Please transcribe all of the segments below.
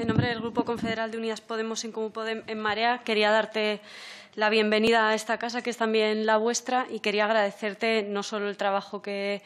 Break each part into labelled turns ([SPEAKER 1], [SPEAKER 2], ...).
[SPEAKER 1] En nombre del Grupo Confederal de Unidas Podemos en en Marea, quería darte la bienvenida a esta casa, que es también la vuestra, y quería agradecerte no solo el trabajo que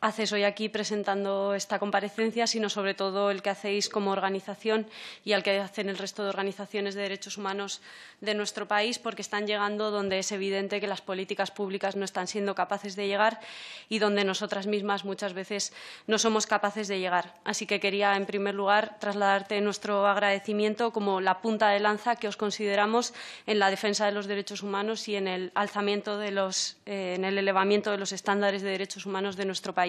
[SPEAKER 1] haces hoy aquí presentando esta comparecencia, sino sobre todo el que hacéis como organización y al que hacen el resto de organizaciones de derechos humanos de nuestro país, porque están llegando donde es evidente que las políticas públicas no están siendo capaces de llegar y donde nosotras mismas muchas veces no somos capaces de llegar. Así que quería, en primer lugar, trasladarte nuestro agradecimiento como la punta de lanza que os consideramos en la defensa de los derechos humanos y en el alzamiento de los, eh, en el elevamiento de los estándares de derechos humanos de nuestro país.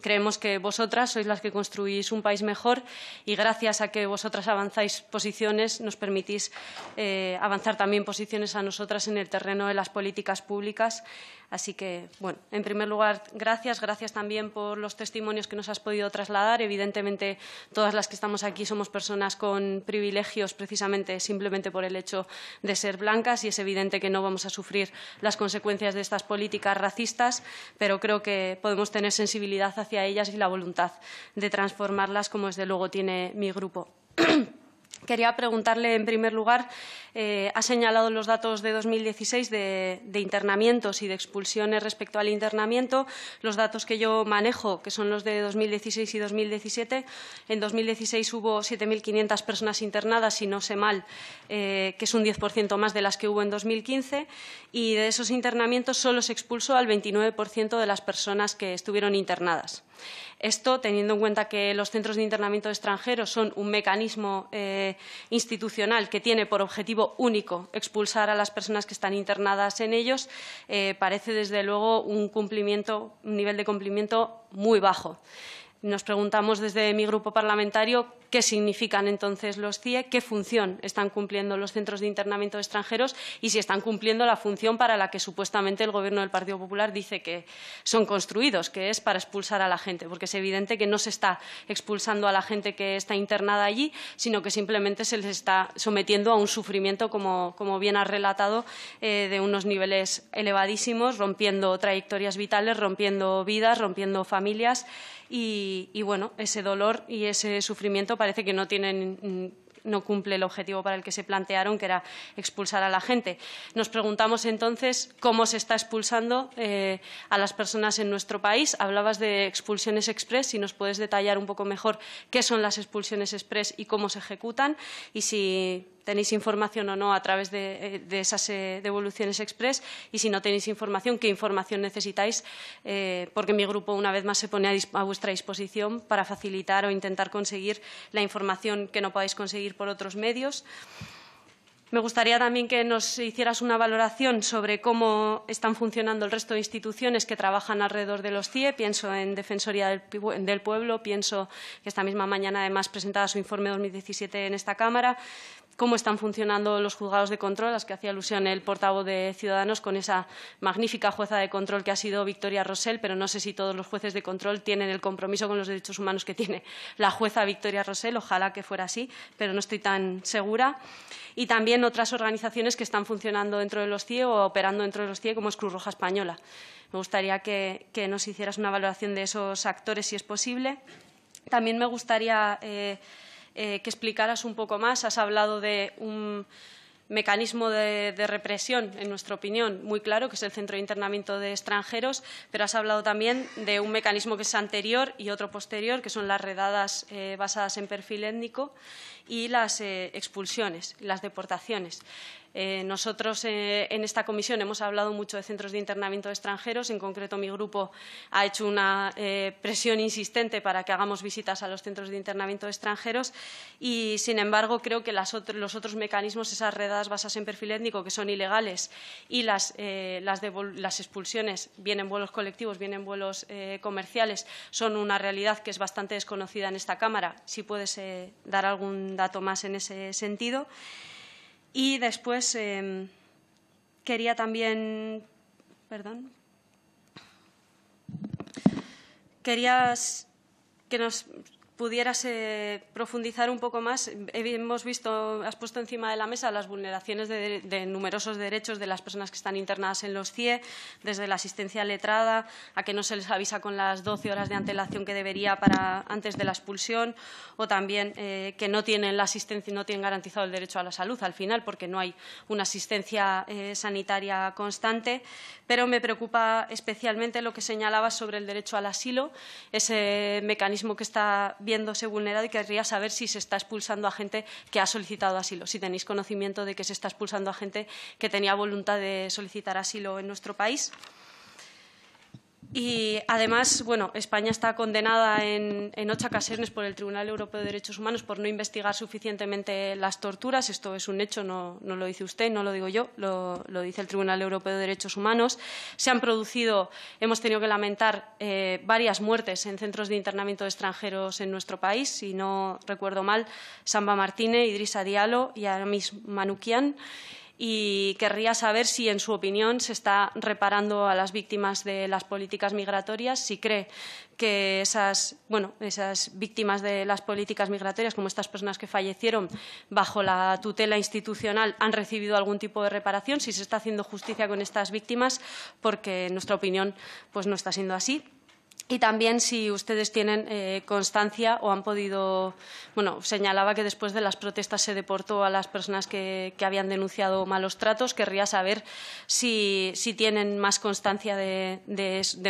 [SPEAKER 1] Creemos que vosotras sois las que construís un país mejor y gracias a que vosotras avanzáis posiciones nos permitís eh, avanzar también posiciones a nosotras en el terreno de las políticas públicas. Así que, bueno, en primer lugar, gracias. Gracias también por los testimonios que nos has podido trasladar. Evidentemente, todas las que estamos aquí somos personas con privilegios precisamente simplemente por el hecho de ser blancas y es evidente que no vamos a sufrir las consecuencias de estas políticas racistas, pero creo que podemos tener sensibilidad hacia ellas y la voluntad de transformarlas como desde luego tiene mi grupo. Quería preguntarle, en primer lugar, eh, ha señalado los datos de 2016 de, de, internamientos y de expulsiones respecto al internamiento. Los datos que yo manejo, que son los de 2016 y 2017, en 2016 hubo 7.500 personas internadas, si no sé mal, eh, que es un 10% más de las que hubo en 2015, y de esos internamientos solo se expulsó al 29% de las personas que estuvieron internadas. Esto teniendo en cuenta que los centros de internamiento extranjeros son un mecanismo eh, institucional que tiene por objetivo único expulsar a las personas que están internadas en ellos, eh, parece desde luego un, cumplimiento, un nivel de cumplimiento muy bajo. Nos preguntamos desde mi grupo parlamentario qué significan entonces los CIE, qué función están cumpliendo los centros de internamiento extranjeros y si están cumpliendo la función para la que supuestamente el Gobierno del Partido Popular dice que son construidos, que es para expulsar a la gente, porque es evidente que no se está expulsando a la gente que está internada allí, sino que simplemente se les está sometiendo a un sufrimiento, como, bien ha relatado, eh, de unos niveles elevadísimos, rompiendo trayectorias vitales, rompiendo vidas, rompiendo familias y, bueno, ese dolor y ese sufrimiento parece que no tienen mm, cumple el objetivo para el que se plantearon, que era expulsar a la gente. Nos preguntamos entonces cómo se está expulsando eh, a las personas en nuestro país. Hablabas de expulsiones express, si nos puedes detallar un poco mejor qué son las expulsiones express y cómo se ejecutan y si tenéis información o no a través de, eh, esas eh, devoluciones express y si no tenéis información, qué información necesitáis, eh, porque mi grupo una vez más se pone a, vuestra disposición para facilitar o intentar conseguir la información que no podáis conseguir por otros medios. Me gustaría también que nos hicieras una valoración sobre cómo están funcionando el resto de instituciones que trabajan alrededor de los CIE. Pienso en Defensoría del Pueblo, pienso que esta misma mañana además presentaba su informe 2017 en esta Cámara cómo están funcionando los juzgados de control, a las que hacía alusión el portavoz de Ciudadanos con esa magnífica jueza de control que ha sido Victoria Rosell, pero no sé si todos los jueces de control tienen el compromiso con los derechos humanos que tiene la jueza Victoria Rosell, ojalá que fuera así, pero no estoy tan segura. Y también otras organizaciones que están funcionando dentro de los CIE o operando dentro de los CIE, como es Cruz Roja Española. Me gustaría que, nos hicieras una valoración de esos actores, si es posible. También me gustaría eh, eh, que explicaras un poco más. Has hablado de un mecanismo de, represión, en nuestra opinión, muy claro, que es el centro de internamiento de extranjeros, pero has hablado también de un mecanismo que es anterior y otro posterior, que son las redadas eh, basadas en perfil étnico y las eh, expulsiones, las deportaciones. Eh, nosotros eh, en esta comisión hemos hablado mucho de centros de internamiento extranjeros. En concreto, mi grupo ha hecho una eh, presión insistente para que hagamos visitas a los centros de internamiento extranjeros. Y, sin embargo, creo que los otros mecanismos, esas redadas basadas en perfil étnico, que son ilegales, y las, las, expulsiones, vienen en vuelos colectivos, vienen en vuelos comerciales, son una realidad que es bastante desconocida en esta Cámara. Si puedes dar algún dato más en ese sentido. Y después em, quería también. Perdón. Querías que nos pudieras profundizar un poco más. Hemos visto, has puesto encima de la mesa las vulneraciones de, numerosos derechos de las personas que están internadas en los CIE, desde la asistencia letrada a que no se les avisa con las 12 horas de antelación que debería para antes de la expulsión, o también eh, que no tienen la asistencia, y no tienen garantizado el derecho a la salud al final, porque no hay una asistencia eh, sanitaria constante. Pero me preocupa especialmente lo que señalabas sobre el derecho al asilo, ese mecanismo que está viéndose vulnerado y querría saber si se está expulsando a gente que ha solicitado asilo, si tenéis conocimiento de que se está expulsando a gente que tenía voluntad de solicitar asilo en nuestro país. Y además, bueno, España está condenada en, ocho ocasiones por el Tribunal Europeo de Derechos Humanos por no investigar suficientemente las torturas. Esto es un hecho, no, lo dice usted, no lo digo yo, lo, dice el Tribunal Europeo de Derechos Humanos. Se han producido, hemos tenido que lamentar eh, varias muertes en centros de internamiento de extranjeros en nuestro país. Si no recuerdo mal, Samba Martínez, Idrisa Diallo y Aramis Manukian y querría saber si, en su opinión, se está reparando a las víctimas de las políticas migratorias, si cree que esas, víctimas de las políticas migratorias, como estas personas que fallecieron bajo la tutela institucional, han recibido algún tipo de reparación, si se está haciendo justicia con estas víctimas, porque, en nuestra opinión, pues no está siendo así. Y también si ustedes tienen eh, constancia o han podido. Bueno, señalaba que después de las protestas se deportó a las personas que, habían denunciado malos tratos. Querría saber si, tienen más constancia de,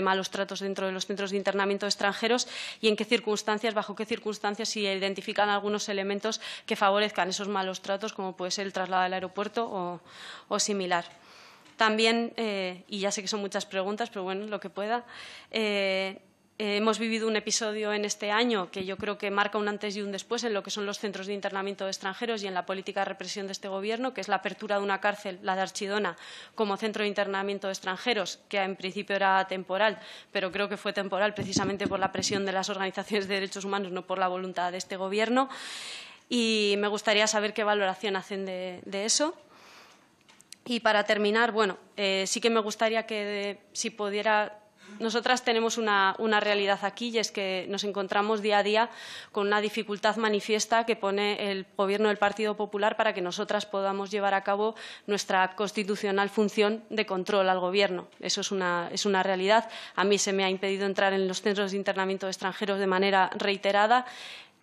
[SPEAKER 1] malos tratos dentro de los centros de internamiento extranjeros y en qué circunstancias, bajo qué circunstancias, si identifican algunos elementos que favorezcan esos malos tratos, como puede ser el traslado al aeropuerto o similar. También, eh, y ya sé que son muchas preguntas, pero bueno, lo que pueda. Eh, eh, hemos vivido un episodio en este año que yo creo que marca un antes y un después en lo que son los centros de internamiento de extranjeros y en la política de represión de este Gobierno, que es la apertura de una cárcel, la de Archidona, como centro de internamiento de extranjeros, que en principio era temporal, pero creo que fue temporal precisamente por la presión de las organizaciones de derechos humanos, no por la voluntad de este Gobierno. Y me gustaría saber qué valoración hacen de eso. Y para terminar, bueno, eh, sí que me gustaría que si pudiera nosotras tenemos una, realidad aquí y es que nos encontramos día a día con una dificultad manifiesta que pone el Gobierno del Partido Popular para que nosotras podamos llevar a cabo nuestra constitucional función de control al Gobierno. Eso es una, es una realidad. A mí se me ha impedido entrar en los centros de internamiento de extranjeros de manera reiterada.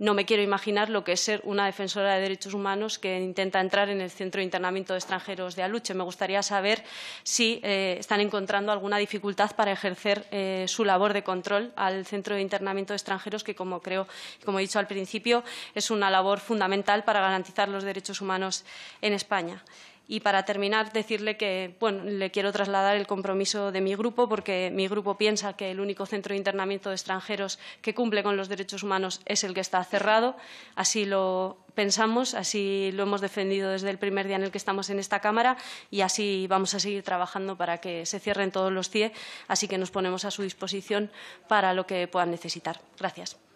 [SPEAKER 1] No me quiero imaginar lo que es ser una defensora de derechos humanos que intenta entrar en el centro de internamiento de extranjeros de Aluche. Me gustaría saber si eh, están encontrando alguna dificultad para ejercer eh, su labor de control al centro de internamiento de extranjeros, que, como creo, como he dicho al principio, es una labor fundamental para garantizar los derechos humanos en España. Y para terminar, decirle que le quiero trasladar el compromiso de mi grupo, porque mi grupo piensa que el único centro de internamiento de extranjeros que cumple con los derechos humanos es el que está cerrado. Así lo pensamos, así lo hemos defendido desde el primer día en el que estamos en esta Cámara y así vamos a seguir trabajando para que se cierren todos los CIE. Así que nos ponemos a su disposición para lo que puedan necesitar. Gracias.